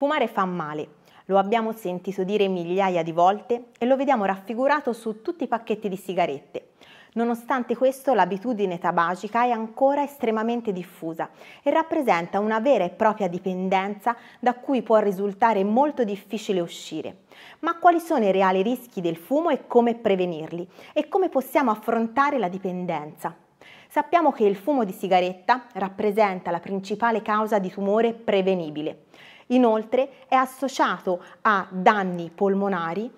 Fumare fa male, lo abbiamo sentito dire migliaia di volte e lo vediamo raffigurato su tutti i pacchetti di sigarette. Nonostante questo, l'abitudine tabagica è ancora estremamente diffusa e rappresenta una vera e propria dipendenza da cui può risultare molto difficile uscire. Ma quali sono i reali rischi del fumo e come prevenirli? E come possiamo affrontare la dipendenza? Sappiamo che il fumo di sigaretta rappresenta la principale causa di tumore prevenibile. Inoltre è associato a danni polmonari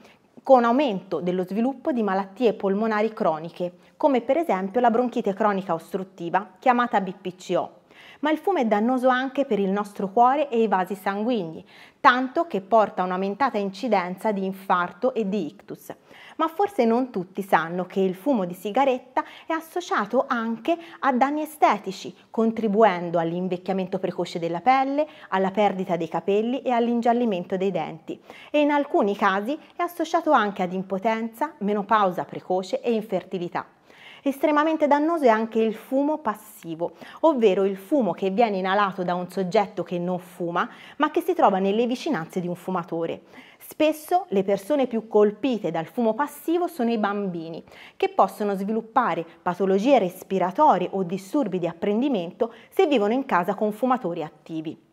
con aumento dello sviluppo di malattie polmonari croniche, come per esempio la bronchite cronica ostruttiva, chiamata BPCO ma il fumo è dannoso anche per il nostro cuore e i vasi sanguigni, tanto che porta a un'aumentata incidenza di infarto e di ictus. Ma forse non tutti sanno che il fumo di sigaretta è associato anche a danni estetici, contribuendo all'invecchiamento precoce della pelle, alla perdita dei capelli e all'ingiallimento dei denti e in alcuni casi è associato anche ad impotenza, menopausa precoce e infertilità. Estremamente dannoso è anche il fumo passivo, ovvero il fumo che viene inalato da un soggetto che non fuma, ma che si trova nelle vicinanze di un fumatore. Spesso le persone più colpite dal fumo passivo sono i bambini, che possono sviluppare patologie respiratorie o disturbi di apprendimento se vivono in casa con fumatori attivi.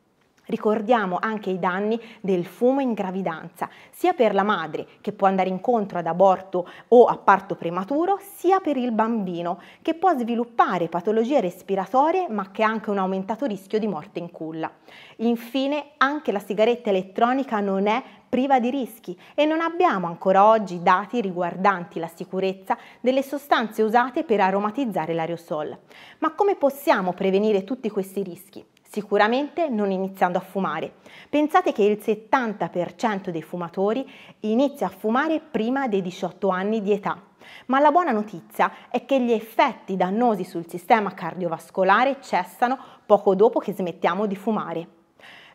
Ricordiamo anche i danni del fumo in gravidanza, sia per la madre che può andare incontro ad aborto o a parto prematuro, sia per il bambino che può sviluppare patologie respiratorie ma che ha anche un aumentato rischio di morte in culla. Infine, anche la sigaretta elettronica non è priva di rischi e non abbiamo ancora oggi dati riguardanti la sicurezza delle sostanze usate per aromatizzare l'aerosol. Ma come possiamo prevenire tutti questi rischi? Sicuramente non iniziando a fumare. Pensate che il 70% dei fumatori inizia a fumare prima dei 18 anni di età. Ma la buona notizia è che gli effetti dannosi sul sistema cardiovascolare cessano poco dopo che smettiamo di fumare.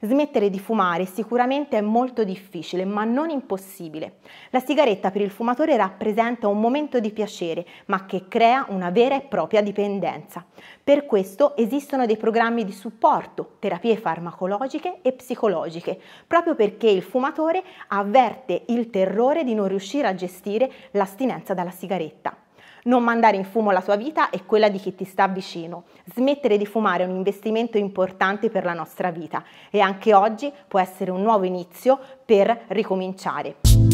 Smettere di fumare sicuramente è molto difficile, ma non impossibile. La sigaretta per il fumatore rappresenta un momento di piacere, ma che crea una vera e propria dipendenza. Per questo esistono dei programmi di supporto, terapie farmacologiche e psicologiche, proprio perché il fumatore avverte il terrore di non riuscire a gestire l'astinenza dalla sigaretta. Non mandare in fumo la tua vita e quella di chi ti sta vicino. Smettere di fumare è un investimento importante per la nostra vita e anche oggi può essere un nuovo inizio per ricominciare.